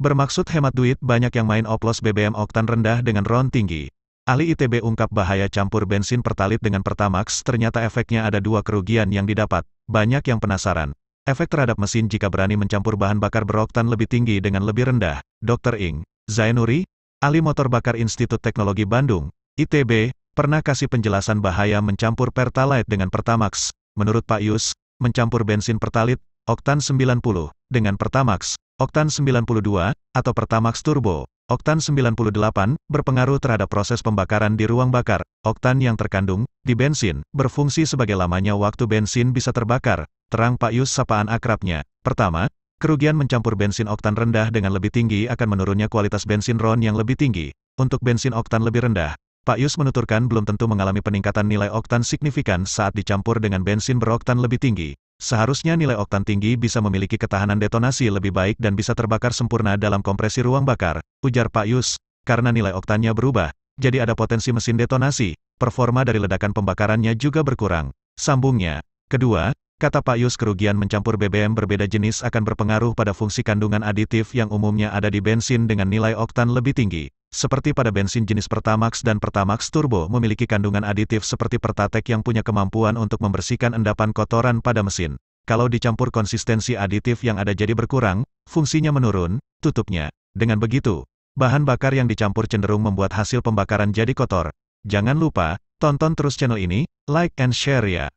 Bermaksud hemat duit banyak yang main oplos BBM oktan rendah dengan RON tinggi. Ahli ITB ungkap bahaya campur bensin pertalit dengan Pertamax ternyata efeknya ada dua kerugian yang didapat. Banyak yang penasaran. Efek terhadap mesin jika berani mencampur bahan bakar beroktan lebih tinggi dengan lebih rendah. Dr. Ing. Zainuri, ahli motor bakar Institut Teknologi Bandung, ITB, pernah kasih penjelasan bahaya mencampur Pertalite dengan Pertamax. Menurut Pak Yus, mencampur bensin Pertalit, oktan 90, dengan Pertamax, Oktan 92, atau Pertamax Turbo, Oktan 98, berpengaruh terhadap proses pembakaran di ruang bakar. Oktan yang terkandung di bensin, berfungsi sebagai lamanya waktu bensin bisa terbakar. Terang Pak Yus sapaan akrabnya. Pertama, kerugian mencampur bensin oktan rendah dengan lebih tinggi akan menurunnya kualitas bensin RON yang lebih tinggi. Untuk bensin oktan lebih rendah, Pak Yus menuturkan belum tentu mengalami peningkatan nilai oktan signifikan saat dicampur dengan bensin beroktan lebih tinggi. Seharusnya nilai oktan tinggi bisa memiliki ketahanan detonasi lebih baik dan bisa terbakar sempurna dalam kompresi ruang bakar, ujar Pak Yus. Karena nilai oktannya berubah, jadi ada potensi mesin detonasi, performa dari ledakan pembakarannya juga berkurang. Sambungnya. Kedua, kata Pak Yus kerugian mencampur BBM berbeda jenis akan berpengaruh pada fungsi kandungan aditif yang umumnya ada di bensin dengan nilai oktan lebih tinggi. Seperti pada bensin jenis Pertamax dan Pertamax Turbo memiliki kandungan aditif seperti Pertatek yang punya kemampuan untuk membersihkan endapan kotoran pada mesin. Kalau dicampur konsistensi aditif yang ada jadi berkurang, fungsinya menurun, tutupnya. Dengan begitu, bahan bakar yang dicampur cenderung membuat hasil pembakaran jadi kotor. Jangan lupa, tonton terus channel ini, like and share ya.